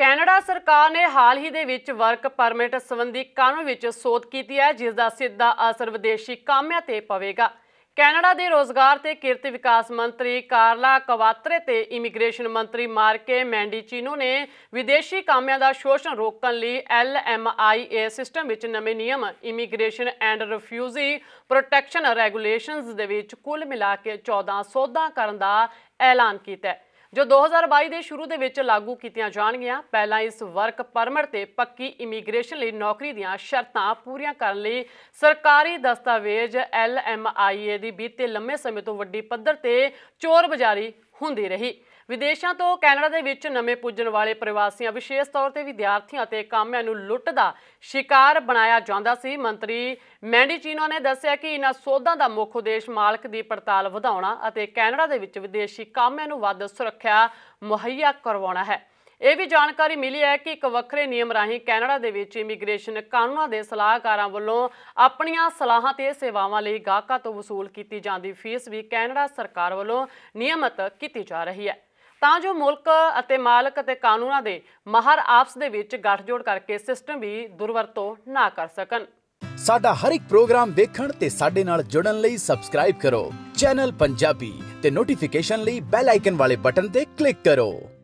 Canada ਸਰਕਾਰ ਨੇ ਹਾਲ ਹੀ ਦੇ ਵਿੱਚ ਵਰਕ ਪਰਮਿਟ ਸੰਬੰਧੀ ਕਾਨੂੰਨ ਵਿੱਚ ਸੋਧ ਕੀਤੀ ਹੈ ਜਿਸ ਦਾ ਸਿੱਧਾ ਅਸਰ ਵਿਦੇਸ਼ੀ ਕਾਮਿਆਂ ਤੇ ਪਵੇਗਾ ਕੈਨੇਡਾ ਦੇ ਰੋਜ਼ਗਾਰ ਤੇ ਕਿਰਤ ਵਿਕਾਸ ਮੰਤਰੀ ਕਾਰਲਾ ਕਵਾਤਰੇ ਤੇ ਇਮੀਗ੍ਰੇਸ਼ਨ ਮੰਤਰੀ ਮਾਰਕੇ ਮੈਂਡੀਚੀਨੋ ਨੇ ਵਿਦੇਸ਼ੀ ਕਾਮਿਆਂ ਦਾ ਸ਼ੋਸ਼ਣ ਰੋਕਣ ਲਈ ਐਲ ਐਮ ਏ ਸਿਸਟਮ ਵਿੱਚ ਨਵੇਂ ਨਿਯਮ immigration and refugee protection regulations ਦੇ ਵਿੱਚ ਕੁੱਲ ਮਿਲਾ ਕੇ 14 ਸੋਧਾਂ ਕਰਨ ਦਾ ਐਲਾਨ ਕੀਤਾ ਹੈ ਜੋ 2022 ਦੇ ਸ਼ੁਰੂ ਦੇ ਵਿੱਚ ਲਾਗੂ ਕੀਤੀਆਂ ਜਾਣਗੀਆਂ ਪਹਿਲਾਂ ਇਸ ਵਰਕ ਪਰਮਿਟ ਤੇ ਪੱਕੀ ਇਮੀਗ੍ਰੇਸ਼ਨ ਲਈ ਨੌਕਰੀ ਦੀਆਂ ਸ਼ਰਤਾਂ ਪੂਰੀਆਂ ਕਰਨ ਲਈ ਸਰਕਾਰੀ ਦਸਤਾਵੇਜ਼ LMIA ਦੀ ਬੀਤੇ ਲੰਮੇ ਸਮੇਂ ਤੋਂ ਵੱਡੀ ਪੱਧਰ ਤੇ ਚੋਰ ਬਜ਼ਾਰੀ ਹੁੰਦੀ ਰਹੀ ਵਿਦੇਸ਼ਾਂ ਤੋਂ ਕੈਨੇਡਾ ਦੇ ਵਿੱਚ ਨਵੇਂ ਪੁੱਜਣ ਵਾਲੇ ਪ੍ਰਵਾਸੀਆਂ ਵਿਸ਼ੇਸ਼ ਤੌਰ ਤੇ ਵਿਦਿਆਰਥੀਆਂ ਤੇ ਕਾਮਿਆਂ ਨੂੰ ਲੁੱਟ ਦਾ ਸ਼ਿਕਾਰ ਬਣਾਇਆ ਜਾਂਦਾ ਸੀ ਮੰਤਰੀ ਮੈਂਡੀ ਚੀਨੋ ਨੇ ਦੱਸਿਆ ਕਿ ਇਹਨਾਂ ਸੋਧਾਂ ਦਾ ਮੁੱਖ ਉਦੇਸ਼ ਮਾਲਕ ਦੀ ਪੜਤਾਲ ਵਧਾਉਣਾ ਅਤੇ ਕੈਨੇਡਾ ਦੇ ਵਿੱਚ ਵਿਦੇਸ਼ੀ ਕਾਮਿਆਂ ਨੂੰ ਵੱਧ ਸੁਰੱਖਿਆ ਮੁਹੱਈਆ ਕਰਵਾਉਣਾ ਹੈ ਇਹ ਵੀ ਜਾਣਕਾਰੀ ਮਿਲੀ ਹੈ ਕਿ ਇੱਕ ਵੱਖਰੇ ਨਿਯਮ ਰਾਹੀਂ ਕੈਨੇਡਾ ਦੇ ਵਿੱਚ ਇਮੀਗ੍ਰੇਸ਼ਨ ਕਾਨੂੰਨਾਂ ਦੇ ਸਲਾਹਕਾਰਾਂ ਵੱਲੋਂ ਆਪਣੀਆਂ ਸਲਾਹਾਂ ਤੇ ਸੇਵਾਵਾਂ ਲਈ ਗਾਹਕਾਂ ਤੋਂ ਵਸੂਲ ਕੀਤੀ ਜਾਂਦੀ ਫੀਸ ਵੀ ਕੈਨੇਡਾ ਸਰਕਾਰ ਵੱਲੋਂ ਨਿਯਮਤ ਕੀਤੀ ਜਾ ਰਹੀ ਹੈ ਤਾਂ ਜੋ ਮੁਲਕ ਅਤੇ ਮਾਲਕ ਅਤੇ ਕਾਨੂੰਨਾਂ ਦੇ ਮਹਰ ਆਪਸ ਦੇ ਵਿੱਚ ਗੱਠਜੋੜ ਕਰਕੇ ਸਿਸਟਮ ਵੀ ਦੁਰਵਰਤੋਂ ਨਾ ਕਰ ਸਕਣ ਸਾਡਾ ਹਰ ਇੱਕ ਪ੍ਰੋਗਰਾਮ ਦੇਖਣ ਤੇ ਸਾਡੇ ਨਾਲ ਜੁੜਨ ਲਈ ਸਬਸਕ੍ਰਾਈਬ ਕਰੋ ਚੈਨਲ ਪੰਜਾਬੀ ਤੇ ਨੋਟੀਫਿਕੇਸ਼ਨ ਲਈ ਬੈਲ ਆਈਕਨ ਵਾਲੇ ਬਟਨ ਤੇ ਕਲਿੱਕ ਕਰੋ